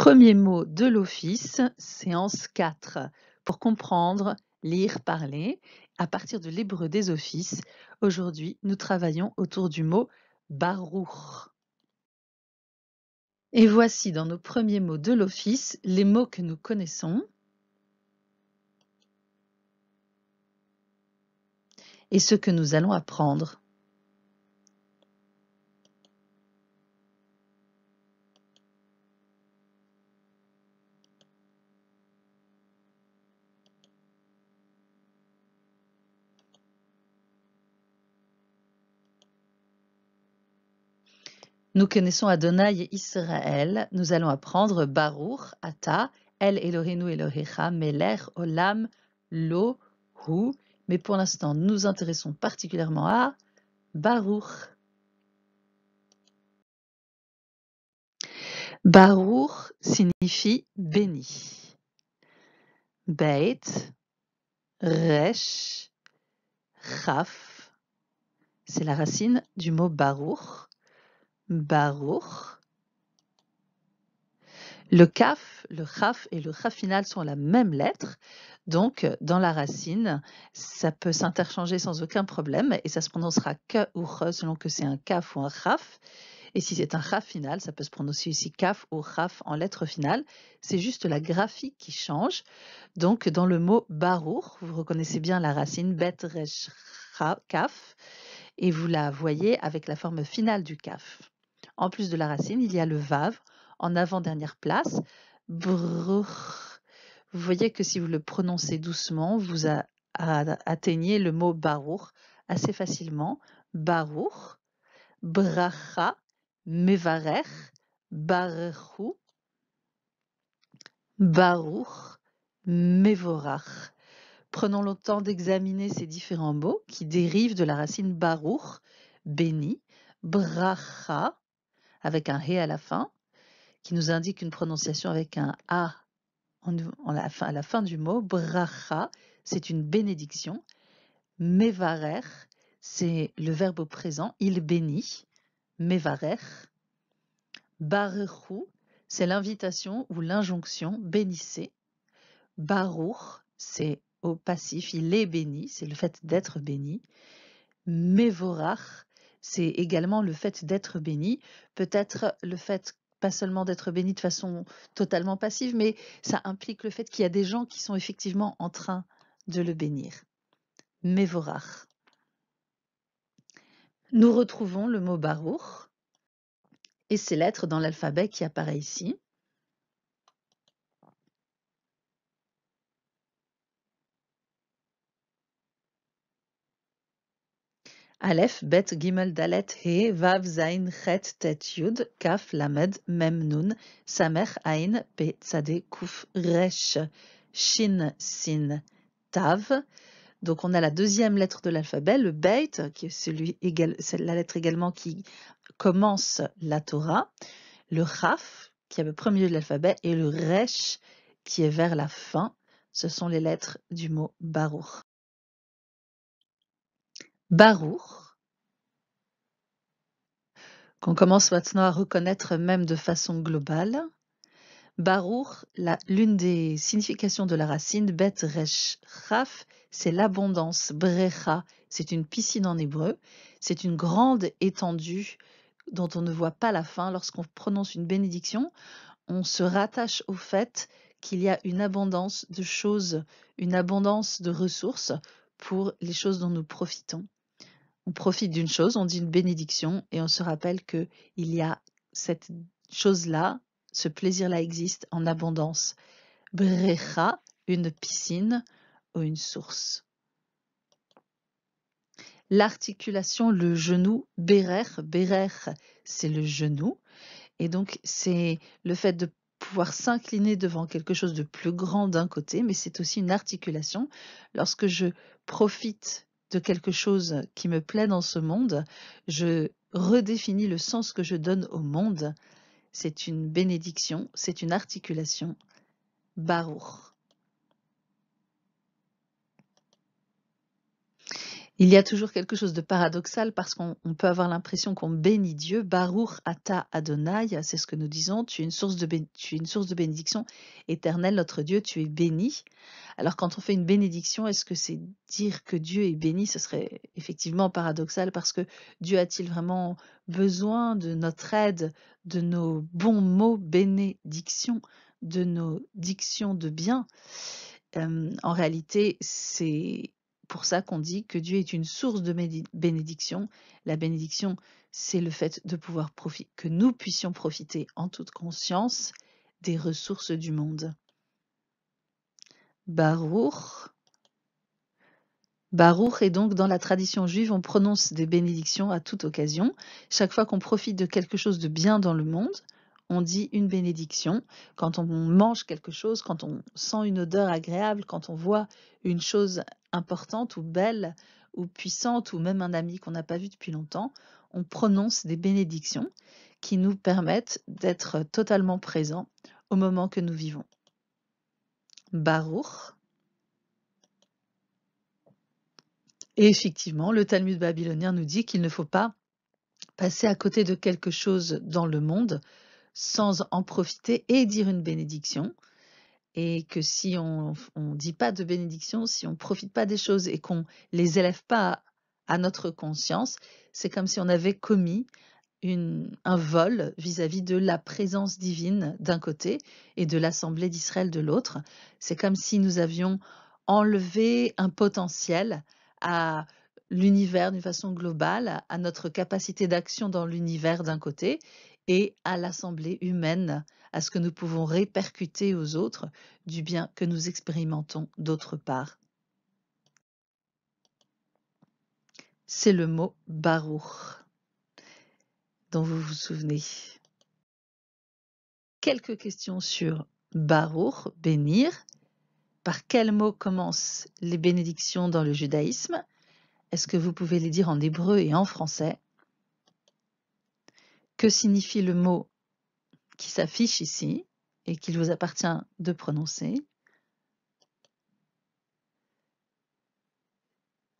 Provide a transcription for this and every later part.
Premier mot de l'office, séance 4, pour comprendre, lire, parler, à partir de l'hébreu des offices. Aujourd'hui, nous travaillons autour du mot Baruch. Et voici dans nos premiers mots de l'office les mots que nous connaissons. et ce que nous allons apprendre. Nous connaissons Adonai et Israël. Nous allons apprendre Baruch, Ata, El Elorinu, Elohecha, Meler, Olam, Lo, Hu. Mais pour l'instant, nous nous intéressons particulièrement à Baruch. Baruch signifie béni. Beit, Resh, Chaf. c'est la racine du mot Baruch Baruch. Le kaf, le khaf et le khaf final sont la même lettre. Donc, dans la racine, ça peut s'interchanger sans aucun problème et ça se prononcera que ou kh selon que c'est un kaf ou un khaf. Et si c'est un khaf final, ça peut se prononcer ici kaf ou khaf en lettre finale. C'est juste la graphique qui change. Donc, dans le mot barour, vous reconnaissez bien la racine bet resh kaf et vous la voyez avec la forme finale du kaf. En plus de la racine, il y a le Vav, en avant-dernière place. Vous voyez que si vous le prononcez doucement, vous atteignez le mot Baruch assez facilement. Baruch, bracha, mevarer, Baruch, barour, mevorach. Prenons le temps d'examiner ces différents mots qui dérivent de la racine Baruch, béni, bracha, avec un hé » à la fin, qui nous indique une prononciation avec un a à la fin du mot. Bracha, c'est une bénédiction. Mevarer, c'est le verbe au présent, il bénit. Mevarer. Baruchu, c'est l'invitation ou l'injonction, bénissez. Baruch, c'est au passif, il est béni, c'est le fait d'être béni. Mevorach, c'est également le fait d'être béni, peut-être le fait pas seulement d'être béni de façon totalement passive, mais ça implique le fait qu'il y a des gens qui sont effectivement en train de le bénir. Mévorach. Nous retrouvons le mot Baruch et ses lettres dans l'alphabet qui apparaît ici. Aleph, Bet, Gimel, Dalet, He, Vav, Zain, Chet, Tet, Yud, Kaf, Lamed, Mem, Nun, Samer, Ain, Pe, Tzade, Kuf, Resh, Shin, Sin, Tav. Donc on a la deuxième lettre de l'alphabet, le Beit, qui est la lettre également qui commence la Torah, le Raf, qui est le premier de l'alphabet, et le Resh, qui est vers la fin. Ce sont les lettres du mot Baruch. Baruch, qu'on commence maintenant à reconnaître même de façon globale. Baruch, l'une des significations de la racine bet resh c'est l'abondance. Brecha, c'est une piscine en hébreu. C'est une grande étendue dont on ne voit pas la fin. Lorsqu'on prononce une bénédiction, on se rattache au fait qu'il y a une abondance de choses, une abondance de ressources pour les choses dont nous profitons on profite d'une chose, on dit une bénédiction et on se rappelle que il y a cette chose-là, ce plaisir-là existe en abondance. Brecha, une piscine ou une source. L'articulation, le genou, berer, berer, c'est le genou. Et donc, c'est le fait de pouvoir s'incliner devant quelque chose de plus grand d'un côté, mais c'est aussi une articulation. Lorsque je profite de quelque chose qui me plaît dans ce monde, je redéfinis le sens que je donne au monde. C'est une bénédiction, c'est une articulation. Baruch. Il y a toujours quelque chose de paradoxal parce qu'on peut avoir l'impression qu'on bénit Dieu. Baruch ata Adonai, c'est ce que nous disons, tu es, une source de tu une source de bénédiction éternelle, notre Dieu, tu es béni. Alors quand on fait une bénédiction, est-ce que c'est dire que Dieu est béni Ce serait effectivement paradoxal parce que Dieu a-t-il vraiment besoin de notre aide, de nos bons mots, bénédictions, de nos dictions de bien euh, En réalité, c'est pour ça qu'on dit que Dieu est une source de bénédiction. La bénédiction, c'est le fait de pouvoir profiter, que nous puissions profiter en toute conscience des ressources du monde. Baruch. Baruch est donc dans la tradition juive, on prononce des bénédictions à toute occasion. Chaque fois qu'on profite de quelque chose de bien dans le monde, on dit une bénédiction, quand on mange quelque chose, quand on sent une odeur agréable, quand on voit une chose importante ou belle ou puissante ou même un ami qu'on n'a pas vu depuis longtemps, on prononce des bénédictions qui nous permettent d'être totalement présents au moment que nous vivons. Baruch. Et effectivement, le Talmud babylonien nous dit qu'il ne faut pas passer à côté de quelque chose dans le monde sans en profiter et dire une bénédiction. Et que si on ne dit pas de bénédiction, si on ne profite pas des choses et qu'on les élève pas à, notre conscience, c'est comme si on avait commis un vol vis à -vis de la présence divine d'un côté et de l'Assemblée d'Israël de l'autre. C'est comme si nous avions enlevé un potentiel à l'univers d'une façon globale, à notre capacité d'action dans l'univers d'un côté, et à l'assemblée humaine, à ce que nous pouvons répercuter aux autres du bien que nous expérimentons d'autre part. C'est le mot Baruch dont vous vous souvenez. Quelques questions sur Baruch, bénir. Par quel mot commencent les bénédictions dans le judaïsme Est-ce que vous pouvez les dire en hébreu et en français que signifie le mot qui s'affiche ici et qu'il vous appartient de prononcer.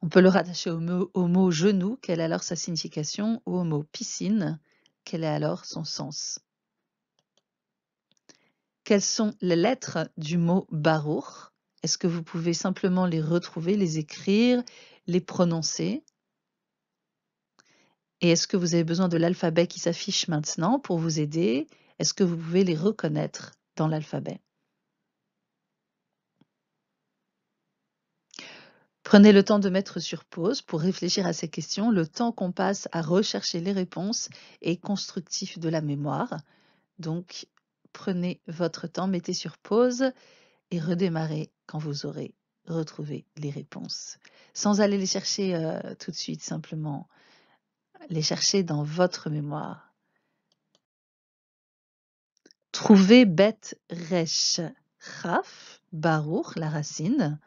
On peut le rattacher au mot, genou, quelle est alors sa signification, ou au mot piscine, quel est alors son sens. Quelles sont les lettres du mot barour Est-ce que vous pouvez simplement les retrouver, les écrire, les prononcer et est-ce que vous avez besoin de l'alphabet qui s'affiche maintenant pour vous aider Est-ce que vous pouvez les reconnaître dans l'alphabet Prenez le temps de mettre sur pause pour réfléchir à ces questions. Le temps qu'on passe à rechercher les réponses est constructif de la mémoire. Donc, prenez votre temps, mettez sur pause et redémarrez quand vous aurez retrouvé les réponses. Sans aller les chercher euh, tout de suite, simplement les chercher dans votre mémoire. Trouver bête resh raf baruch la racine.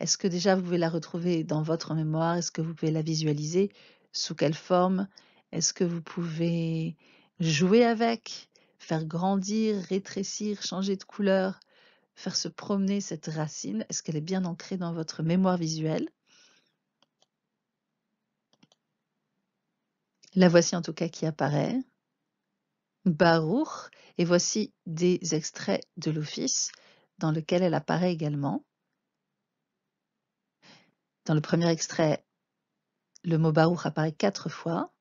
Est-ce que déjà vous pouvez la retrouver dans votre mémoire Est-ce que vous pouvez la visualiser Sous quelle forme Est-ce que vous pouvez jouer avec Faire grandir, rétrécir, changer de couleur Faire se promener cette racine Est-ce qu'elle est bien ancrée dans votre mémoire visuelle La voici en tout cas qui apparaît. Baruch, et voici des extraits de l'office dans lequel elle apparaît également. Dans le premier extrait, le mot Baruch apparaît quatre fois,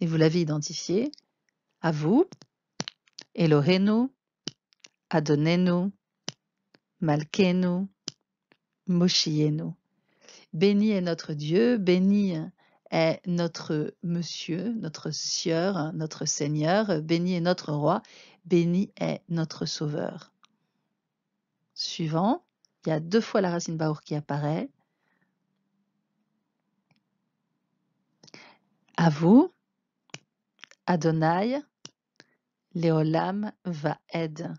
et vous l'avez identifié. À vous, Elohenu, Adonenu, Malkenu, Moshienu. Béni est notre Dieu, béni est notre monsieur, notre sieur, notre seigneur, béni est notre roi, béni est notre sauveur. Suivant, il y a deux fois la racine baour qui apparaît. À vous, Adonai, Léolam va aide.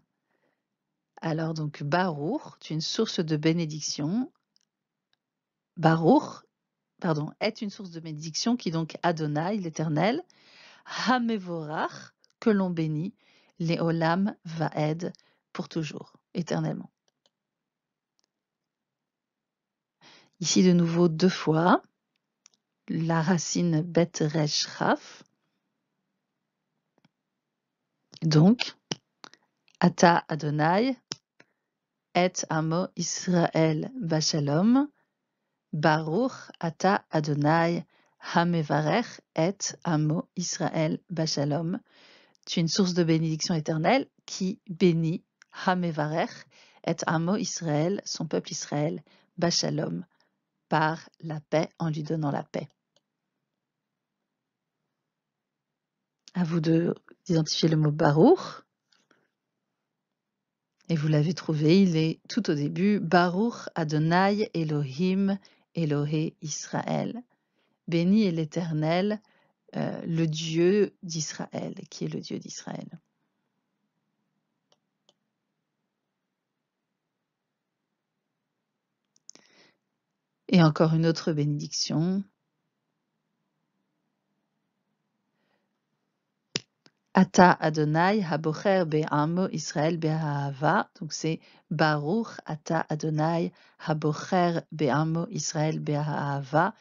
Alors donc Baour, c'est une source de bénédiction. Baruch pardon, est une source de bénédiction qui donc Adonai, l'Éternel, Hamevorach, que l'on bénit, Léolam Vaed, pour toujours, éternellement. Ici de nouveau deux fois, la racine Bet Resh Donc, Ata Adonai, Et Amo Israël Bachalom, Baruch ata Adonai hamevarech et amo Israël bachalom. Tu es une source de bénédiction éternelle qui bénit hamevarech et amo Israël, son peuple Israël, bachalom, par la paix, en lui donnant la paix. À vous de d'identifier le mot Baruch. Et vous l'avez trouvé, il est tout au début. Baruch Adonai Elohim Elohe Israël. Béni est l'Éternel, euh, le Dieu d'Israël, qui est le Dieu d'Israël. Et encore une autre bénédiction. Ata Adonai Habocher Be'amo Israël Be'ahava. Donc c'est Baruch Ata Adonai Habocher Be'amo Israël Be'ahava.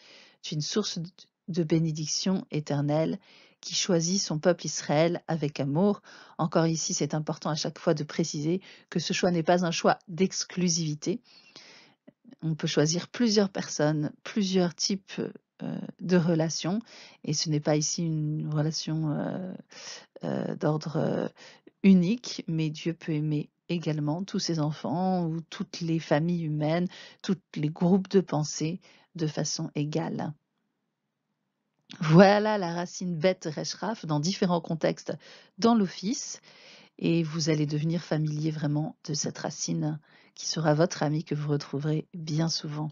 Tu une source de bénédiction éternelle qui choisit son peuple Israël avec amour. Encore ici, c'est important à chaque fois de préciser que ce choix n'est pas un choix d'exclusivité, on peut choisir plusieurs personnes, plusieurs types euh, de relations. Et ce n'est pas ici une relation euh, euh, d'ordre unique, mais Dieu peut aimer également tous ses enfants ou toutes les familles humaines, tous les groupes de pensée de façon égale. Voilà la racine bête Reshraf dans différents contextes dans l'office et vous allez devenir familier vraiment de cette racine qui sera votre amie que vous retrouverez bien souvent.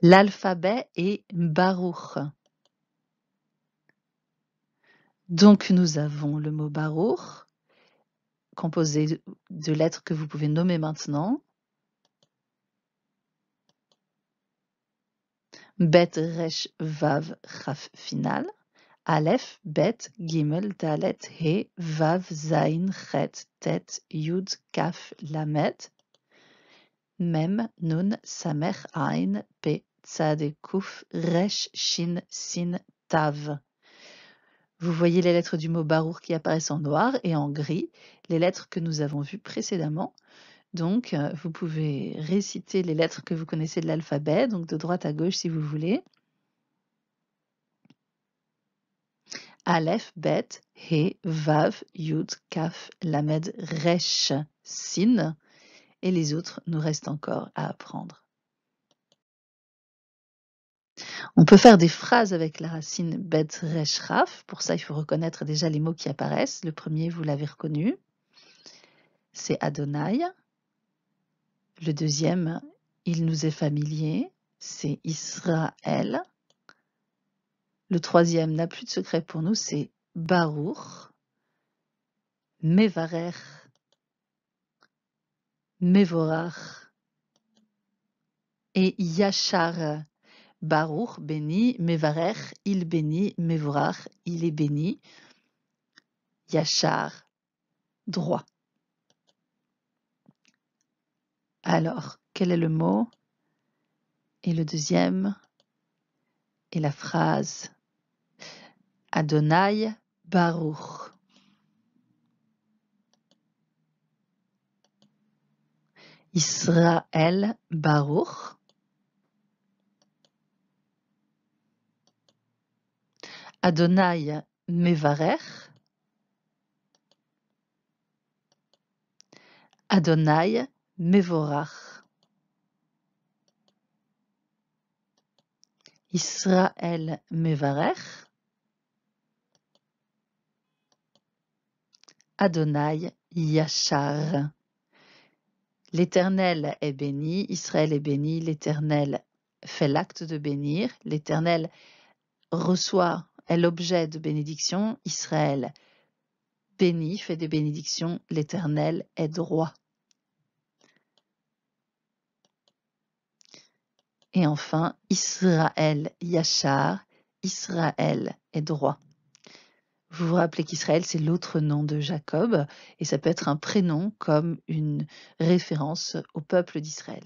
L'alphabet est Baruch. Donc nous avons le mot Baruch, composé de lettres que vous pouvez nommer maintenant. Bet, Resh, Vav, Raf final. Aleph, Bet, Gimel, Dalet, He, Vav, Zain, Chet, Tet, Yud, Kaf, Lamet, Mem, Nun, Samer, Ain, Pe, Tzade, Kuf, Resh, Shin, Sin, Tav. Vous voyez les lettres du mot Barour qui apparaissent en noir et en gris, les lettres que nous avons vues précédemment. Donc, euh, vous pouvez réciter les lettres que vous connaissez de l'alphabet, donc de droite à gauche si vous voulez. Aleph, Bet, He, Vav, Yud, Kaf, Lamed, Resh, Sin. Et les autres nous restent encore à apprendre. On peut faire des phrases avec la racine Bet, Resh, Raf. Pour ça, il faut reconnaître déjà les mots qui apparaissent. Le premier, vous l'avez reconnu. C'est Adonai. Le deuxième, il nous est familier. C'est Israël. Le troisième n'a plus de secret pour nous, c'est Baruch, Mevarer, Mevorach et Yachar. Baruch béni, Mevarer, il bénit, Mevorach, il est béni. Yachar, droit. Alors, quel est le mot Et le deuxième Et la phrase Adonai Baruch. Israël Baruch. Adonai Mevarech. Adonai Mevorach. Israël Mevarech. Adonai Yachar. L'Éternel est béni, Israël est béni, l'Éternel fait l'acte de bénir, l'Éternel reçoit, est l'objet de bénédiction, Israël béni, fait des bénédictions, l'Éternel est droit. Et enfin, Israël Yachar, Israël est droit. Vous vous rappelez qu'Israël, c'est l'autre nom de Jacob, et ça peut être un prénom comme une référence au peuple d'Israël.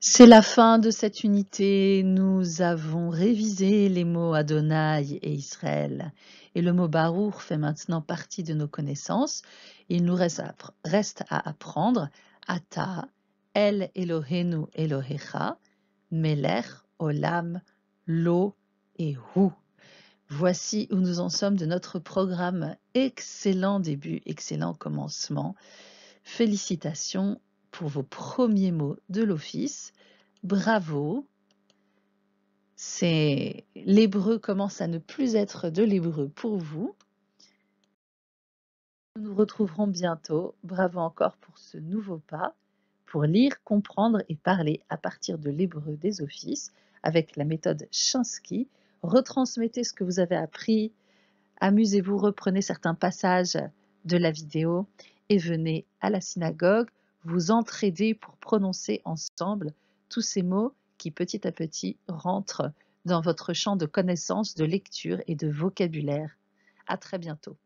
C'est la fin de cette unité. Nous avons révisé les mots Adonai et Israël. Et le mot Baruch fait maintenant partie de nos connaissances. Il nous reste à, reste à apprendre Ata, El Elohenu Elohecha, Melech Olam, Lo et Hu. Voici où nous en sommes de notre programme. Excellent début, excellent commencement. Félicitations pour vos premiers mots de l'office. Bravo. C'est l'hébreu commence à ne plus être de l'hébreu pour vous. Nous nous retrouverons bientôt. Bravo encore pour ce nouveau pas pour lire, comprendre et parler à partir de l'hébreu des offices avec la méthode Chinsky retransmettez ce que vous avez appris, amusez-vous, reprenez certains passages de la vidéo et venez à la synagogue vous entraider pour prononcer ensemble tous ces mots qui petit à petit rentrent dans votre champ de connaissances, de lecture et de vocabulaire. À très bientôt.